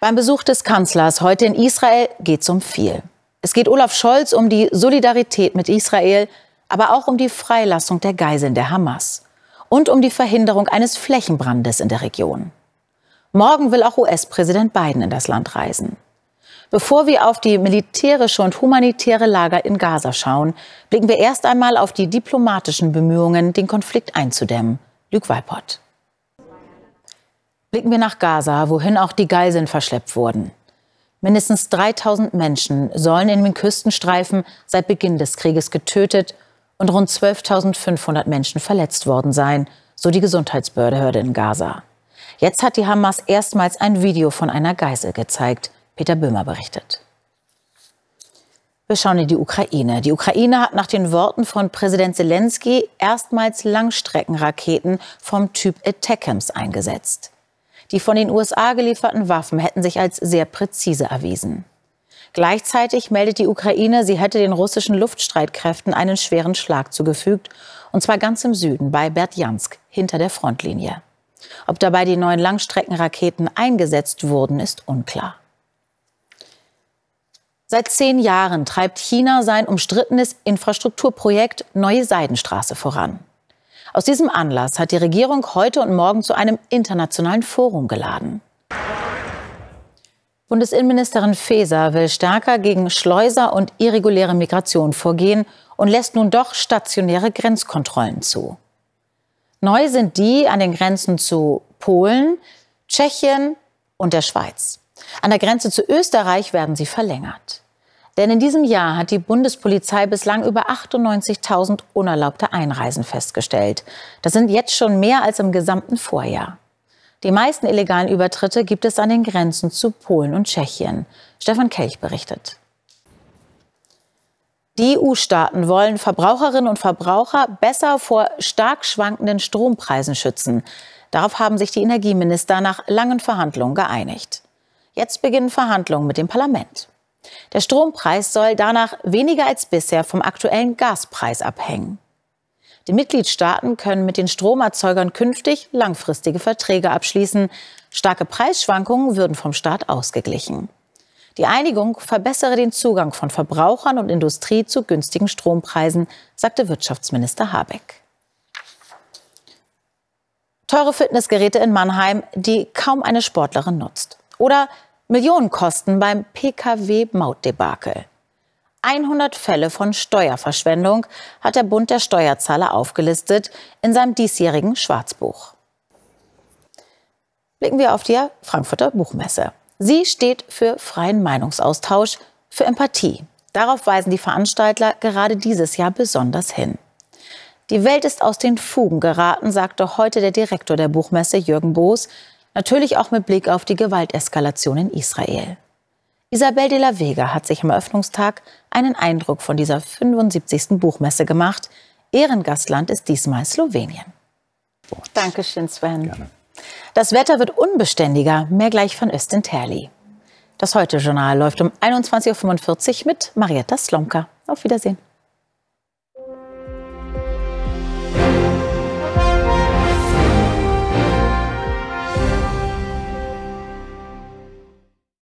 Beim Besuch des Kanzlers heute in Israel geht es um viel. Es geht Olaf Scholz um die Solidarität mit Israel, aber auch um die Freilassung der Geiseln der Hamas und um die Verhinderung eines Flächenbrandes in der Region. Morgen will auch US-Präsident Biden in das Land reisen. Bevor wir auf die militärische und humanitäre Lage in Gaza schauen, blicken wir erst einmal auf die diplomatischen Bemühungen, den Konflikt einzudämmen. Luc Weipert. Blicken wir nach Gaza, wohin auch die Geiseln verschleppt wurden. Mindestens 3000 Menschen sollen in den Küstenstreifen seit Beginn des Krieges getötet und rund 12.500 Menschen verletzt worden sein, so die Gesundheitsbehörde in Gaza. Jetzt hat die Hamas erstmals ein Video von einer Geisel gezeigt, Peter Böhmer berichtet. Wir schauen in die Ukraine. Die Ukraine hat nach den Worten von Präsident Zelensky erstmals Langstreckenraketen vom Typ Attackams eingesetzt. Die von den USA gelieferten Waffen hätten sich als sehr präzise erwiesen. Gleichzeitig meldet die Ukraine, sie hätte den russischen Luftstreitkräften einen schweren Schlag zugefügt, und zwar ganz im Süden bei Berdjansk hinter der Frontlinie. Ob dabei die neuen Langstreckenraketen eingesetzt wurden, ist unklar. Seit zehn Jahren treibt China sein umstrittenes Infrastrukturprojekt Neue Seidenstraße voran. Aus diesem Anlass hat die Regierung heute und morgen zu einem internationalen Forum geladen. Bundesinnenministerin Faeser will stärker gegen Schleuser und irreguläre Migration vorgehen und lässt nun doch stationäre Grenzkontrollen zu. Neu sind die an den Grenzen zu Polen, Tschechien und der Schweiz. An der Grenze zu Österreich werden sie verlängert. Denn in diesem Jahr hat die Bundespolizei bislang über 98.000 unerlaubte Einreisen festgestellt. Das sind jetzt schon mehr als im gesamten Vorjahr. Die meisten illegalen Übertritte gibt es an den Grenzen zu Polen und Tschechien. Stefan Kelch berichtet. Die EU-Staaten wollen Verbraucherinnen und Verbraucher besser vor stark schwankenden Strompreisen schützen. Darauf haben sich die Energieminister nach langen Verhandlungen geeinigt. Jetzt beginnen Verhandlungen mit dem Parlament. Der Strompreis soll danach weniger als bisher vom aktuellen Gaspreis abhängen. Die Mitgliedstaaten können mit den Stromerzeugern künftig langfristige Verträge abschließen. Starke Preisschwankungen würden vom Staat ausgeglichen. Die Einigung verbessere den Zugang von Verbrauchern und Industrie zu günstigen Strompreisen, sagte Wirtschaftsminister Habeck. Teure Fitnessgeräte in Mannheim, die kaum eine Sportlerin nutzt. Oder Millionen Kosten beim Pkw-Mautdebakel. 100 Fälle von Steuerverschwendung hat der Bund der Steuerzahler aufgelistet in seinem diesjährigen Schwarzbuch. Blicken wir auf die Frankfurter Buchmesse. Sie steht für freien Meinungsaustausch, für Empathie. Darauf weisen die Veranstalter gerade dieses Jahr besonders hin. Die Welt ist aus den Fugen geraten, sagte heute der Direktor der Buchmesse Jürgen Boos Natürlich auch mit Blick auf die Gewalteskalation in Israel. Isabel de la Vega hat sich am Eröffnungstag einen Eindruck von dieser 75. Buchmesse gemacht. Ehrengastland ist diesmal Slowenien. Oh. Dankeschön, Sven. Gerne. Das Wetter wird unbeständiger, mehr gleich von Östin Terli. Das Heute-Journal läuft um 21.45 Uhr mit Marietta Slomka. Auf Wiedersehen.